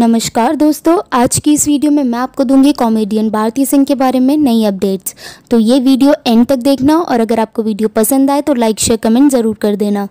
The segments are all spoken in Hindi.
नमस्कार दोस्तों आज की इस वीडियो में मैं आपको दूंगी कॉमेडियन भारती सिंह के बारे में नई अपडेट्स तो ये वीडियो एंड तक देखना और अगर आपको वीडियो पसंद आए तो लाइक शेयर कमेंट ज़रूर कर देना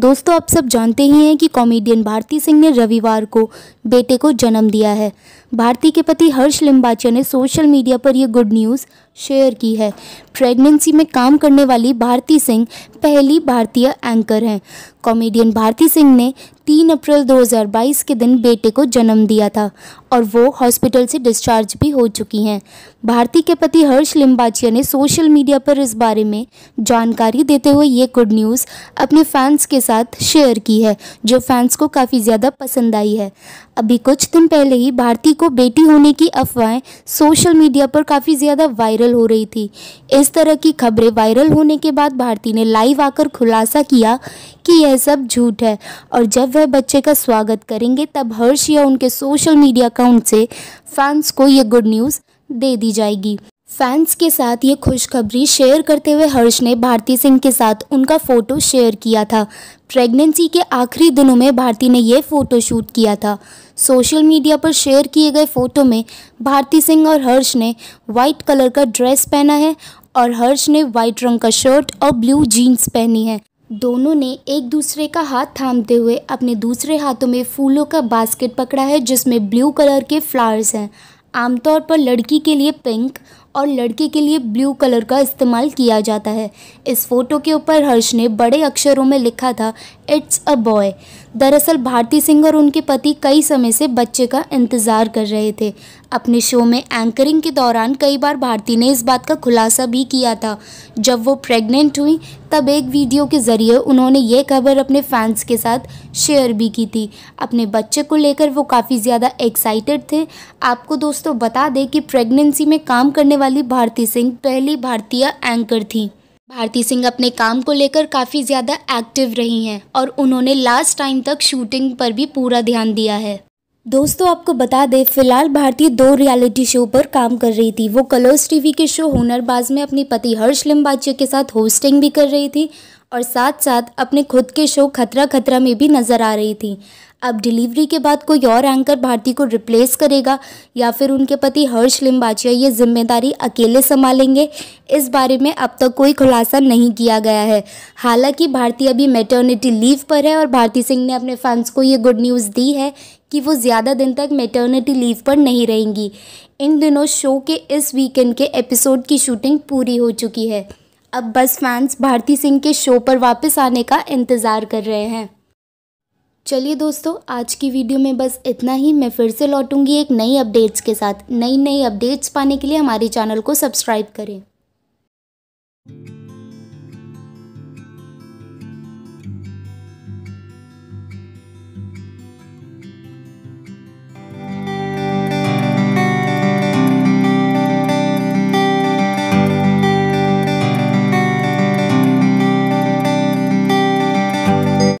दोस्तों आप सब जानते ही हैं कि कॉमेडियन भारती सिंह ने रविवार को बेटे को जन्म दिया है भारती के पति हर्ष लिम्बाचा ने सोशल मीडिया पर यह गुड न्यूज़ शेयर की है प्रेगनेंसी में काम करने वाली भारती सिंह पहली भारतीय एंकर हैं कॉमेडियन भारती सिंह ने 3 अप्रैल 2022 के दिन बेटे को जन्म दिया था और वो हॉस्पिटल से डिस्चार्ज भी हो चुकी हैं भारती के पति हर्ष लिम्बाचिया ने सोशल मीडिया पर इस बारे में जानकारी देते हुए ये गुड न्यूज़ अपने फैंस के साथ शेयर की है जो फैंस को काफ़ी ज़्यादा पसंद आई है अभी कुछ दिन पहले ही भारती को बेटी होने की अफवाहें सोशल मीडिया पर काफ़ी ज़्यादा वायरल हो रही थी इस तरह की खबरें वायरल होने के बाद भारती ने लाइव आकर खुलासा किया कि यह सब झूठ है और जब वह बच्चे का स्वागत करेंगे तब हर्ष या उनके सोशल मीडिया अकाउंट से फैंस को ये गुड न्यूज़ दे दी जाएगी फैंस के साथ ये खुशखबरी शेयर करते हुए हर्ष ने भारती सिंह के साथ उनका फ़ोटो शेयर किया था प्रेगनेंसी के आखिरी दिनों में भारती ने यह फ़ोटो शूट किया था सोशल मीडिया पर शेयर किए गए फ़ोटो में भारती सिंह और हर्ष ने वाइट कलर का ड्रेस पहना है और हर्ष ने वाइट रंग का शर्ट और ब्लू जीन्स पहनी है दोनों ने एक दूसरे का हाथ थामते हुए अपने दूसरे हाथों में फूलों का बास्केट पकड़ा है जिसमें ब्लू कलर के फ्लावर्स हैं आमतौर पर लड़की के लिए पिंक और लड़के के लिए ब्लू कलर का इस्तेमाल किया जाता है इस फोटो के ऊपर हर्ष ने बड़े अक्षरों में लिखा था इट्स अ बॉय दरअसल भारती सिंह और उनके पति कई समय से बच्चे का इंतज़ार कर रहे थे अपने शो में एंकरिंग के दौरान कई बार भारती ने इस बात का खुलासा भी किया था जब वो प्रेग्नेंट हुई तब एक वीडियो के ज़रिए उन्होंने ये खबर अपने फैंस के साथ शेयर भी की थी अपने बच्चे को लेकर वो काफ़ी ज़्यादा एक्साइटेड थे आपको दोस्तों बता दें कि प्रेगनेंसी में काम करने वाले वाली भारती सिंह पहली भारतीय एंकर थी भारती सिंह अपने काम को लेकर काफ़ी ज़्यादा एक्टिव रही हैं और उन्होंने लास्ट टाइम तक शूटिंग पर भी पूरा ध्यान दिया है दोस्तों आपको बता दें फिलहाल भारतीय दो रियलिटी शो पर काम कर रही थी वो कलर्स टीवी के शो हुनरबाज में अपनी पति हर्ष लिम्बाचिया के साथ होस्टिंग भी कर रही थी और साथ साथ अपने खुद के शो खतरा खतरा में भी नज़र आ रही थी अब डिलीवरी के बाद कोई और एंकर भारती को रिप्लेस करेगा या फिर उनके पति हर्ष लिम्बाचिया ये जिम्मेदारी अकेले संभालेंगे इस बारे में अब तक कोई खुलासा नहीं किया गया है हालांकि भारती अभी मेटर्निटी लीव पर है और भारती सिंह ने अपने फैंस को ये गुड न्यूज़ दी है कि वो ज़्यादा दिन तक मेटर्निटी लीव पर नहीं रहेंगी इन दिनों शो के इस वीकेंड के एपिसोड की शूटिंग पूरी हो चुकी है अब बस फैंस भारती सिंह के शो पर वापस आने का इंतज़ार कर रहे हैं चलिए दोस्तों आज की वीडियो में बस इतना ही मैं फिर से लौटूंगी एक नई अपडेट्स के साथ नई नई अपडेट्स पाने के लिए हमारे चैनल को सब्सक्राइब करें